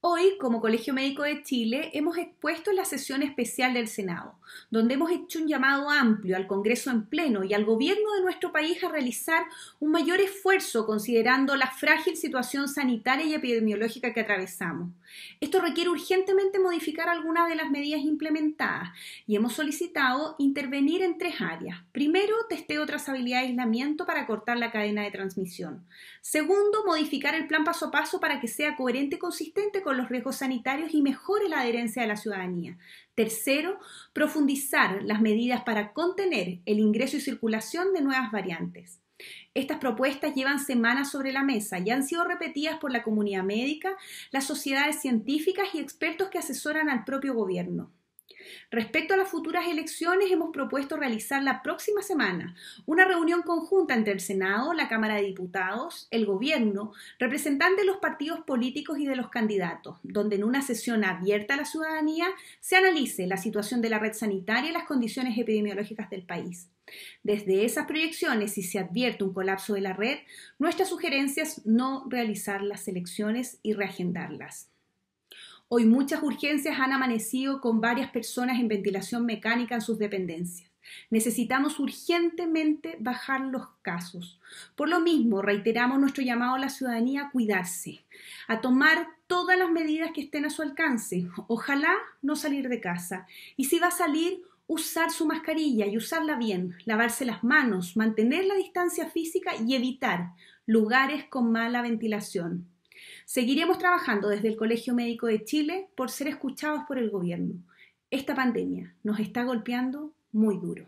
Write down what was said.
Hoy, como Colegio Médico de Chile, hemos expuesto en la sesión especial del Senado, donde hemos hecho un llamado amplio al Congreso en pleno y al gobierno de nuestro país a realizar un mayor esfuerzo considerando la frágil situación sanitaria y epidemiológica que atravesamos. Esto requiere urgentemente modificar algunas de las medidas implementadas y hemos solicitado intervenir en tres áreas. Primero, testeo, trazabilidad de aislamiento para cortar la cadena de transmisión. Segundo, modificar el plan paso a paso para que sea coherente y consistente con los riesgos sanitarios y mejore la adherencia de la ciudadanía. Tercero, profundizar las medidas para contener el ingreso y circulación de nuevas variantes. Estas propuestas llevan semanas sobre la mesa y han sido repetidas por la comunidad médica, las sociedades científicas y expertos que asesoran al propio gobierno. Respecto a las futuras elecciones, hemos propuesto realizar la próxima semana una reunión conjunta entre el Senado, la Cámara de Diputados, el Gobierno, representantes de los partidos políticos y de los candidatos, donde en una sesión abierta a la ciudadanía se analice la situación de la red sanitaria y las condiciones epidemiológicas del país. Desde esas proyecciones, si se advierte un colapso de la red, nuestra sugerencia es no realizar las elecciones y reagendarlas. Hoy muchas urgencias han amanecido con varias personas en ventilación mecánica en sus dependencias. Necesitamos urgentemente bajar los casos. Por lo mismo, reiteramos nuestro llamado a la ciudadanía a cuidarse, a tomar todas las medidas que estén a su alcance. Ojalá no salir de casa. Y si va a salir, usar su mascarilla y usarla bien, lavarse las manos, mantener la distancia física y evitar lugares con mala ventilación. Seguiremos trabajando desde el Colegio Médico de Chile por ser escuchados por el gobierno. Esta pandemia nos está golpeando muy duro.